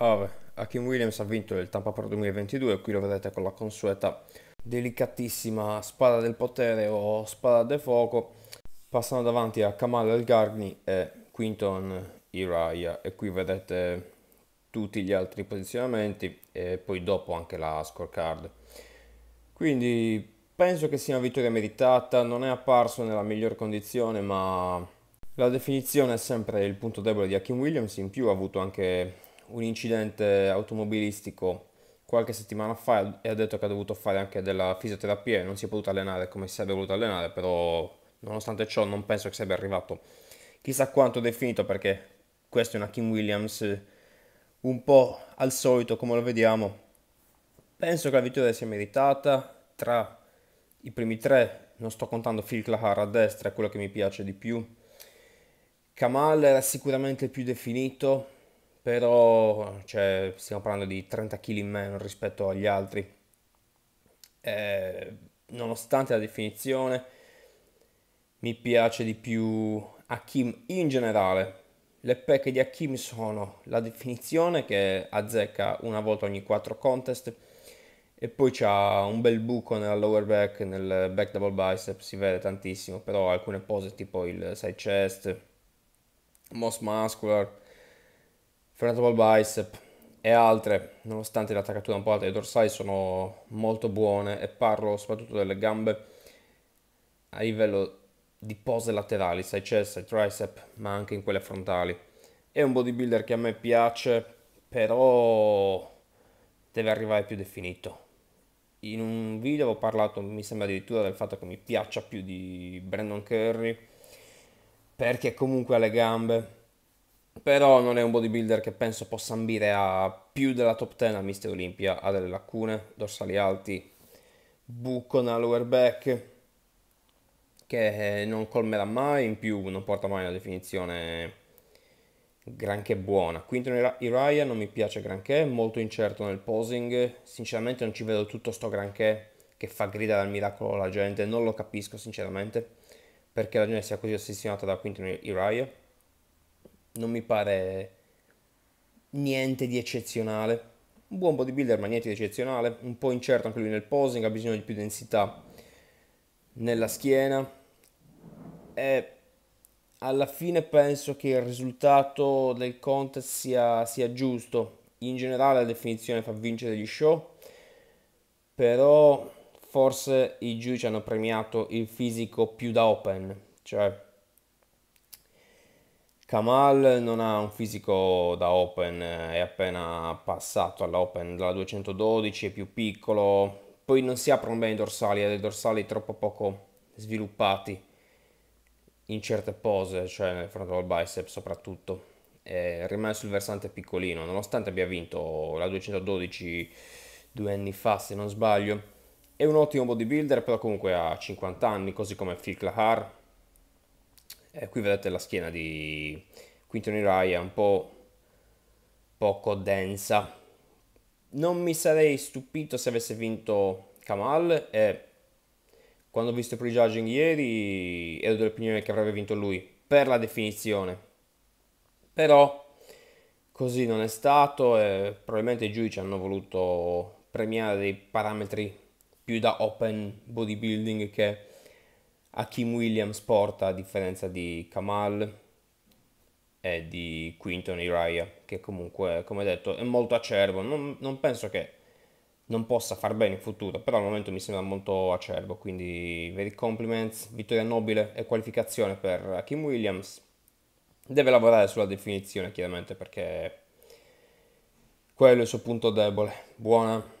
Ora, Hakim Williams ha vinto il Tampa Pro 2022, qui lo vedete con la consueta delicatissima spada del potere o spada del fuoco, passando davanti a Kamal El-Garni e Quinton Iraya. E qui vedete tutti gli altri posizionamenti e poi dopo anche la scorecard. Quindi penso che sia una vittoria meritata, non è apparso nella miglior condizione ma la definizione è sempre il punto debole di Hakim Williams, in più ha avuto anche un incidente automobilistico qualche settimana fa e ha detto che ha dovuto fare anche della fisioterapia e non si è potuto allenare come si sarebbe voluto allenare, però nonostante ciò non penso che sarebbe arrivato chissà quanto definito perché questa è una Kim Williams un po' al solito come lo vediamo. Penso che la vittoria sia meritata, tra i primi tre non sto contando Phil Klahar a destra, è quello che mi piace di più. Kamal era sicuramente il più definito, però cioè, stiamo parlando di 30 kg in meno rispetto agli altri. Eh, nonostante la definizione, mi piace di più Hakim in generale. Le pecche di Hakim sono la definizione che azzecca una volta ogni 4 contest e poi c'ha un bel buco nella lower back, nel back double bicep, si vede tantissimo, però alcune pose tipo il side chest, most muscular, Ferratable bicep e altre, nonostante l'attaccatura un po' alta dei dorsali, sono molto buone e parlo soprattutto delle gambe a livello di pose laterali, sai chest, sai tricep, ma anche in quelle frontali. È un bodybuilder che a me piace, però deve arrivare più definito. In un video ho parlato, mi sembra addirittura, del fatto che mi piaccia più di Brandon Curry, perché comunque ha le gambe, però non è un bodybuilder che penso possa ambire a più della top 10 a Mister Olympia, ha delle lacune, dorsali alti, buco nella lower back che eh, non colmerà mai, in più non porta mai una definizione granché buona. Quinton Iraya non mi piace granché, molto incerto nel posing, sinceramente non ci vedo tutto sto granché che fa gridare al miracolo la gente, non lo capisco sinceramente perché la gente sia così ossessionata da Quinton Iraya non mi pare niente di eccezionale. Un buon bodybuilder ma niente di eccezionale, un po' incerto anche lui nel posing, ha bisogno di più densità nella schiena e alla fine penso che il risultato del contest sia, sia giusto. In generale la definizione fa vincere gli show, però forse i giudici hanno premiato il fisico più da open, cioè Kamal non ha un fisico da open, è appena passato all'open dalla 212, è più piccolo, poi non si aprono bene i dorsali, ha eh, dei dorsali troppo poco sviluppati in certe pose, cioè nel front frontal bicep soprattutto. E eh, rimane sul versante piccolino, nonostante abbia vinto la 212 due anni fa se non sbaglio. È un ottimo bodybuilder, però comunque ha 50 anni, così come Phil Klahar, eh, qui vedete la schiena di Quinton Rai è un po' poco densa. Non mi sarei stupito se avesse vinto Kamal e quando ho visto il prejudging ieri ero dell'opinione che avrebbe vinto lui per la definizione. Però così non è stato e probabilmente i giudici hanno voluto premiare dei parametri più da open bodybuilding che Hakim Williams porta a differenza di Kamal e di Quinton Iraya, che comunque, come detto, è molto acerbo. Non, non penso che non possa far bene in futuro, però al momento mi sembra molto acerbo, quindi veri compliments, vittoria nobile e qualificazione per Hakim Williams. Deve lavorare sulla definizione chiaramente perché quello è il suo punto debole. Buona